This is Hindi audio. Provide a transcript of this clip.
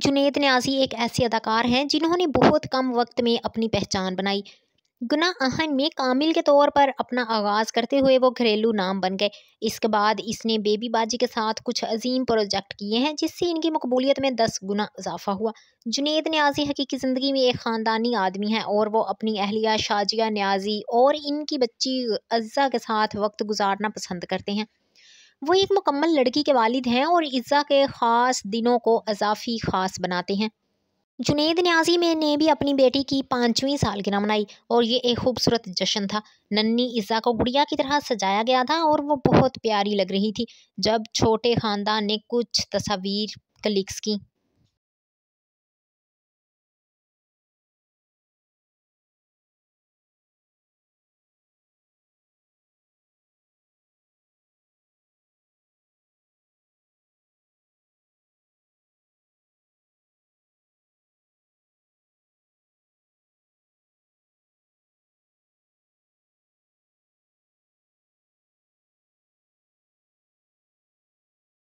जुनेद न्याजी एक ऐसे अदाकार हैं जिन्होंने बहुत कम वक्त में अपनी पहचान बनाई गुना आहन में कामिल के तौर पर अपना आगाज़ करते हुए वो घरेलू नाम बन गए इसके बाद इसने बेबी बाजी के साथ कुछ अजीम प्रोजेक्ट किए हैं जिससे इनकी मकबूलियत में दस गुना इजाफा हुआ जुनेद न्याजी हकीकी ज़िंदगी में एक ख़ानदानी आदमी है और वो अपनी अहलिया शाजिया न्याजी और इनकी बच्ची अज्जा के साथ वक्त गुजारना पसंद करते हैं वो एक मुकम्मल लड़की के वालिद हैं और इज़ा के ख़ास दिनों को अजाफी ख़ास बनाते हैं जुनेद न्याजी में ने भी अपनी बेटी की पाँचवीं सालगिरह मनाई और ये एक खूबसूरत जश्न था नन्नी इज़ा को गुड़िया की तरह सजाया गया था और वो बहुत प्यारी लग रही थी जब छोटे ख़ानदान ने कुछ तस्वीर क्लिक्स की